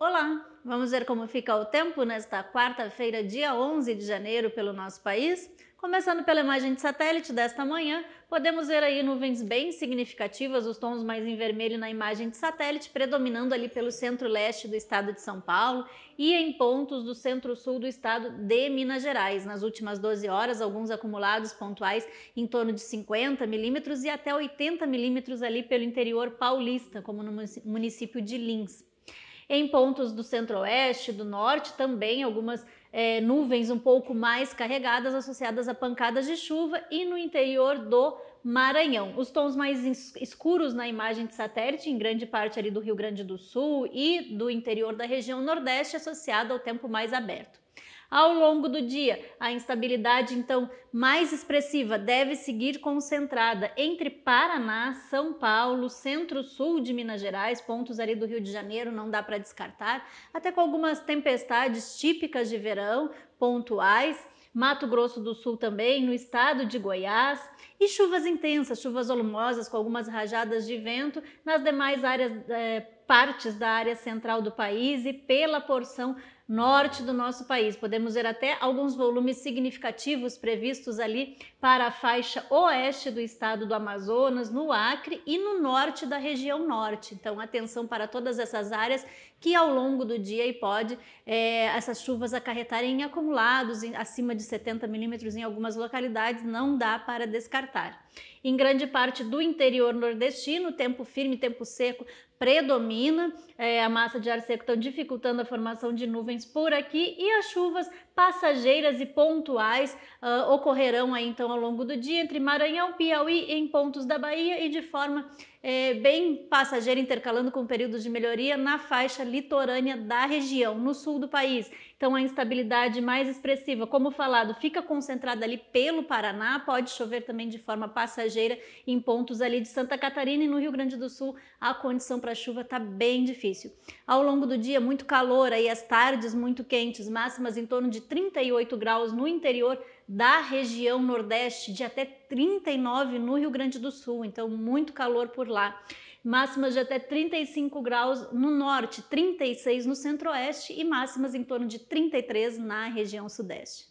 Olá! Vamos ver como fica o tempo nesta quarta-feira, dia 11 de janeiro, pelo nosso país? Começando pela imagem de satélite desta manhã, podemos ver aí nuvens bem significativas, os tons mais em vermelho na imagem de satélite, predominando ali pelo centro-leste do estado de São Paulo e em pontos do centro-sul do estado de Minas Gerais. Nas últimas 12 horas, alguns acumulados pontuais em torno de 50 milímetros e até 80 milímetros ali pelo interior paulista, como no município de Lins. Em pontos do centro-oeste, do norte, também algumas é, nuvens um pouco mais carregadas associadas a pancadas de chuva e no interior do Maranhão. Os tons mais escuros na imagem de satélite, em grande parte ali do Rio Grande do Sul e do interior da região Nordeste, associado ao tempo mais aberto ao longo do dia. A instabilidade, então, mais expressiva deve seguir concentrada entre Paraná, São Paulo, centro-sul de Minas Gerais, pontos ali do Rio de Janeiro, não dá para descartar, até com algumas tempestades típicas de verão, pontuais. Mato Grosso do Sul também, no estado de Goiás, e chuvas intensas, chuvas volumosas com algumas rajadas de vento nas demais áreas. Eh, partes da área central do país e pela porção norte do nosso país. Podemos ver até alguns volumes significativos previstos ali para a faixa oeste do estado do Amazonas, no Acre e no norte da região norte. Então, atenção para todas essas áreas que ao longo do dia e pode é, essas chuvas acarretarem em acumulados em, acima de 70 milímetros em algumas localidades, não dá para descartar. Em grande parte do interior nordestino, tempo firme, tempo seco predomina. É, a massa de ar seco está dificultando a formação de nuvens por aqui e as chuvas passageiras e pontuais uh, ocorrerão aí então ao longo do dia entre Maranhão, Piauí, em pontos da Bahia e de forma é, bem passageira, intercalando com períodos de melhoria na faixa litorânea da região, no sul do país. Então, a instabilidade mais expressiva, como falado, fica concentrada ali pelo Paraná, pode chover também de forma passageira em pontos ali de Santa Catarina e no Rio Grande do Sul, a condição para para chuva está bem difícil. Ao longo do dia, muito calor, aí as tardes muito quentes, máximas em torno de 38 graus no interior da região Nordeste, de até 39 no Rio Grande do Sul, então muito calor por lá. Máximas de até 35 graus no norte, 36 no centro-oeste e máximas em torno de 33 na região sudeste.